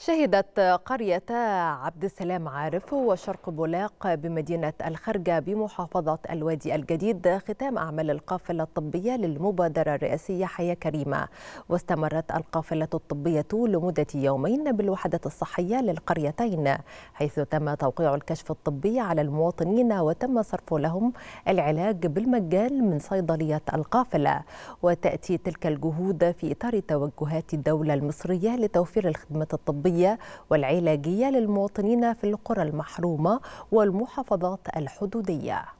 شهدت قرية عبد السلام عارف وشرق بولاق بمدينة الخرجة بمحافظة الوادي الجديد ختام أعمال القافلة الطبية للمبادرة الرئاسية حياة كريمة واستمرت القافلة الطبية لمدة يومين بالوحدة الصحية للقريتين حيث تم توقيع الكشف الطبي على المواطنين وتم صرف لهم العلاج بالمجان من صيدلية القافلة وتأتي تلك الجهود في إطار توجهات الدولة المصرية لتوفير الخدمة الطبية الطبية والعلاجية للمواطنين في القرى المحرومة والمحافظات الحدودية